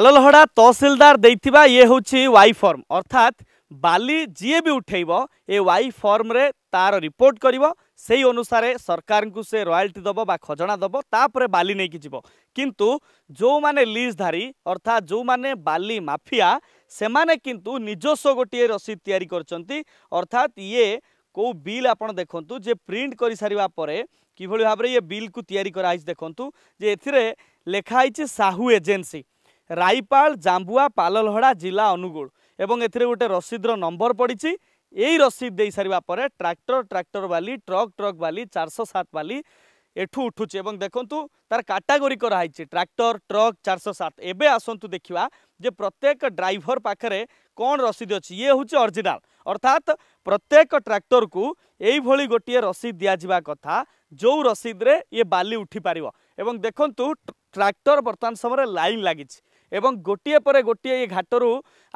ଆଲଲହଡ଼ା ତହସିଲଦାର ଦେଇଥିବା ଇଏ ହେଉଛି ୱାଇ ଫର୍ମ ଅର୍ଥାତ୍ ବାଲି ଯିଏ ବି ଉଠେଇବ ଏ ୱାଇ ଫର୍ମରେ ତାର ରିପୋର୍ଟ କରିବ ସେଇ ଅନୁସାରେ ସରକାରଙ୍କୁ ସେ ରୟାଲିଟି ଦେବ ବା ଖଜଣା ଦେବ ତାପରେ ବାଲି ନେଇକି ଯିବ କିନ୍ତୁ ଯେଉଁମାନେ ଲିଜ୍ଧାରୀ ଅର୍ଥାତ୍ ଯେଉଁମାନେ ବାଲି ମାଫିଆ ସେମାନେ କିନ୍ତୁ ନିଜସ୍ୱ ଗୋଟିଏ ରସିଦ ତିଆରି କରିଛନ୍ତି ଅର୍ଥାତ୍ ଇଏ କେଉଁ ବିଲ୍ ଆପଣ ଦେଖନ୍ତୁ ଯେ ପ୍ରିଣ୍ଟ କରିସାରିବା ପରେ କିଭଳି ଭାବରେ ଇଏ ବିଲ୍କୁ ତିଆରି କରାହେଇଛି ଦେଖନ୍ତୁ ଯେ ଏଥିରେ ଲେଖା ହେଇଛି ସାହୁ ଏଜେନ୍ସି রাইপাল জাম্বুয়া পালহড়া জেলা অনুগুল এবং এর গোটে রসিদর নম্বর পড়ছে এই রসিদ দিয়ে সারা পরে ট্রাক্টর ট্রাক্টর বালি ট্রক ট্রক বালি চারশো সাত বালি এঠু উঠুছে এবং দেখুন তার ক্যাটাগোরি করা হয়েছে ট্রাক্টর ট্রক চারশো সাত এবে আসন্তু দেখা যে প্রত্যেক ড্রাইভর পাখে কোণ রসিদ অছি হচ্ছে অরিজিনাল অর্থাৎ প্রত্যেক ট্রাক্টর কু এইভাবে গোটিয়ে রসিদ দিয়া কথা যে রসিদরে ইয়ে বালি উঠিপার এবং দেখুন ট্রাক্টর বর্তমান সময় লাইন লাগিছে ଏବଂ ଗୋଟିଏ ପରେ ଗୋଟିଏ ଏ ଘାଟରୁ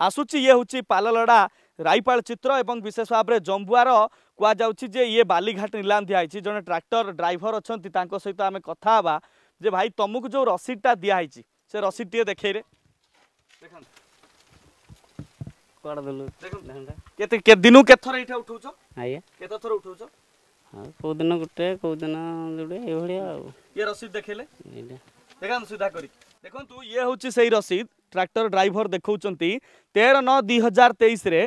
ଆସୁଛି ଇଏ ହେଉଛି ପାଲଲଡ଼ା ରାଇପାଳ ଚିତ୍ର ଏବଂ ବିଶେଷ ଭାବରେ ଜମ୍ବୁଆର କୁହାଯାଉଛି ଯେ ଇଏ ବାଲିଘାଟ ନିଲାମ ଦିଆହେଇଛି ଜଣେ ଟ୍ରାକ୍ଟର ଡ୍ରାଇଭର ଅଛନ୍ତି ତାଙ୍କ ସହିତ ଆମେ କଥା ହେବା ଯେ ଭାଇ ତୁମକୁ ଯେଉଁ ରସିଦଟା ଦିଆହେଇଛି ସେ ରସିଦ ଟିକେ ଦେଖେଇରେ ଦେଖନ୍ତୁ ଦେଖନ୍ତୁ ସିଧା କରିକି ଦେଖନ୍ତୁ ଇଏ ହେଉଛି ସେଇ ରସିଦ ଟ୍ରାକ୍ଟର ଡ୍ରାଇଭର ଦେଖାଉଛନ୍ତି ତେର ନଅ ଦୁଇ ହଜାର ତେଇଶରେ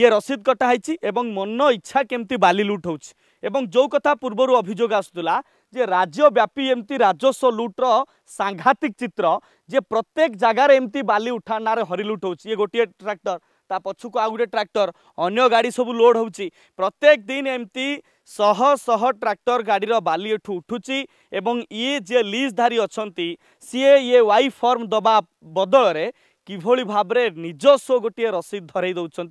ଇଏ ରସିଦ କଟା ହେଇଛି ଏବଂ ମନ ଇଚ୍ଛା କେମିତି ବାଲି ଲୁଟ୍ ହେଉଛି ଏବଂ ଯେଉଁ କଥା ପୂର୍ବରୁ ଅଭିଯୋଗ ଆସୁଥିଲା ଯେ ରାଜ୍ୟବ୍ୟାପୀ ଏମିତି ରାଜସ୍ୱ ଲୁଟ୍ର ସାଂଘାତିକ ଚିତ୍ର ଯେ ପ୍ରତ୍ୟେକ ଜାଗାରେ ଏମିତି ବାଲି ଉଠାଣାରେ ହରିଲୁଟ୍ ହେଉଛି ଇଏ ଗୋଟିଏ ଟ୍ରାକ୍ଟର ତା ପଛକୁ ଆଉ ଗୋଟେ ଟ୍ରାକ୍ଟର ଅନ୍ୟ ଗାଡ଼ି ସବୁ ଲୋଡ଼୍ ହେଉଛି ପ୍ରତ୍ୟେକ ଦିନ ଏମିତି ଶହ ଶହ ଟ୍ରାକ୍ଟର ଗାଡ଼ିର ବାଲି ଏଠୁ ଉଠୁଛି ଏବଂ ଇଏ ଯିଏ ଲିଜ୍ଧାରୀ ଅଛନ୍ତି ସିଏ ଇଏ ୱାଇ ଫର୍ମ ଦେବା ବଦଳରେ কিভাবে ভাবে নিজস্ব গোটিয়ে রসিদ ধরাই দৌঁচান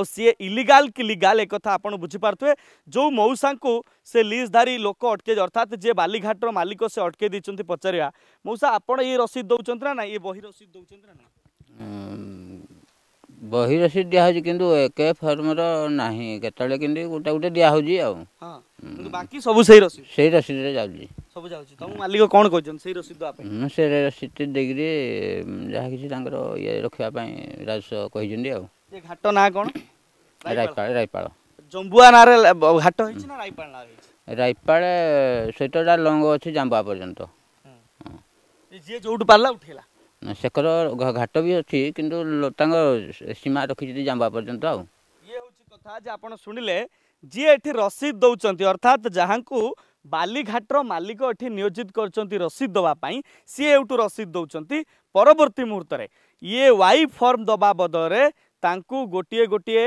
আসি ইলিগাল কি লিগাল একথা আপনার বুঝিপারে যে মৌসাঙ্কু সে লিজধারী লোক অটকে অর্থাৎ যে বালিঘাটর মালিক সে অটকে দিয়েছেন পচারা মৌসা আপনার এই রসিদ দৌঁচান না না এই বহি রসিদ দৌঁচান না ବହି ରସିଦ ଦିଆହେଉଛି କିନ୍ତୁ ଏକେ ଫର୍ମର ନାହିଁ କେତେବେଳେ କେମିତି ଗୋଟେ ଗୋଟେ ଦିଆହେଉଛି ଆଉ ବାକି ସବୁ ସେଇ ରସି ସେଇ ରସିଦରେ ଯାଉଛି ସବୁ ଯାଉଛି ତମ ମାଲିକ କ'ଣ କହିଛନ୍ତି ସେଇ ରସିଦ ସେ ରସିଦ ଦେଇକିରି ଯାହା କିଛି ତାଙ୍କର ଇଏ ରଖିବା ପାଇଁ ରାଜସ୍ୱ କହିଛନ୍ତି ଆଉ ଘାଟ ନାଁ କ'ଣ ରାଇପାଳ ରାଇପାଳ ଜମ୍ବୁଆ ନାଁରେ ଘାଟ ହେଇଛି ନା ରାଇପାଳ ନାଁ ରାଇପାଳ ସେଇଟା ଲଙ୍ଗ ଅଛି ଜାମ୍ବୁଆ ପର୍ଯ୍ୟନ୍ତ ଯିଏ ଯୋଉଠୁ ପାରିଲା ଉଠେଇଲା ସେକର ଘାଟ ବି ଅଛି କିନ୍ତୁ ତାଙ୍କ ସୀମା ରଖିଛନ୍ତି ଜାମ୍ବା ପର୍ଯ୍ୟନ୍ତ ଆଉ ଇଏ ହେଉଛି କଥା ଯେ ଆପଣ ଶୁଣିଲେ ଯିଏ ଏଠି ରସିଦ ଦେଉଛନ୍ତି ଅର୍ଥାତ୍ ଯାହାଙ୍କୁ ବାଲିଘାଟର ମାଲିକ ଏଠି ନିୟୋଜିତ କରିଛନ୍ତି ରସିଦ ଦେବା ପାଇଁ ସିଏ ଏଠୁ ରସିଦ ଦେଉଛନ୍ତି ପରବର୍ତ୍ତୀ ମୁହୂର୍ତ୍ତରେ ଇଏ ୱାଇ ଫର୍ମ ଦେବା ବଦଳରେ ତାଙ୍କୁ ଗୋଟିଏ ଗୋଟିଏ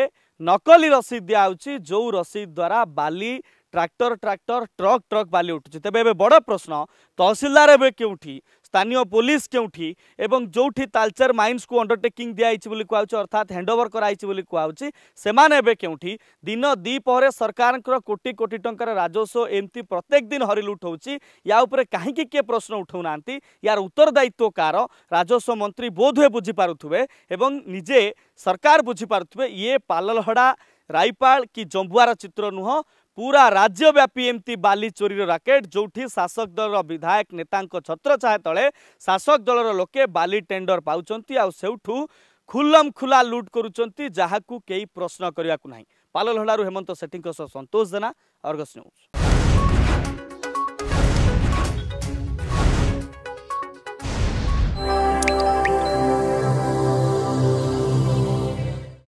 ନକଲି ରସିଦ ଦିଆହେଉଛି ଯେଉଁ ରସିଦ ଦ୍ୱାରା ବାଲି ଟ୍ରାକ୍ଟର ଟ୍ରାକ୍ଟର ଟ୍ରକ୍ ଟ୍ରକ୍ ବାଲି ଉଠୁଛି ତେବେ ଏବେ ବଡ଼ ପ୍ରଶ୍ନ ତହସିଲଦାର ଏବେ କେଉଁଠି স্থানীয় পুলিশ কেউঠি এবং যেটি তালচের মাইন্সু অন্ডরটেকিং দিয়াইছে বলে কুহাচ্ছে অর্থাৎ হ্যান্ডওভর করাইছে বলে কুহাচ্ছে সে এবে কেউঠি দিন দ্বিপহরে সরকারঙ্কর কোটি কোটি টঙ্কার রাজস্ব এমতি প্রত্যেক দিন হরিলুট হচ্ছে ইয়া উপরে কাহিকি কি প্রশ্ন উঠাও না ইয়ার উত্তরদায়িত্ব কার রাজস্ব মন্ত্রী বোধহয়ে বুঝিপারুথে এবং নিজে সরকার বুঝিপারুথে ইয়ে পাললহড়া রাইপাল কি জম্বুয়ার চিত্র নুহ पूरा राज्यव्यापी एमती बाली चोरीर राकेट जोठी शासक दलर विधायक नेताଙ୍କ ଛତ୍ରଛାୟା ତଳେ ଶାସକ ଦଳର ଲୋକେ ବାଲି ଟେଣ୍ଡର ପାଉଛନ୍ତି ଆଉ ସେଉଠୁ ଖୁଲମ ଖୁଲା ଲୁଟ୍ କରୁଛନ୍ତି ଯାହାକୁ କେହି ପ୍ରଶ୍ନ କରିବାକୁ ନାହିଁ ପାଲଲହଡ଼ାରୁ ହେମନ୍ତ ସେଠୀଙ୍କ ସହ ସନ୍ତୋଷ ଜେନା ଅର୍ଗସ୍ ନ୍ୟୁଜ୍